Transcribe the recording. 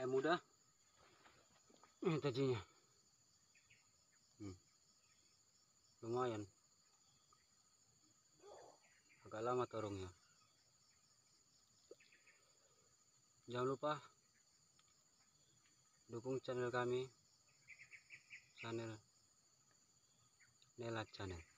eh muda ini tadinya hmm. lumayan agak lama torongnya jangan lupa dukung channel kami channel Nela channel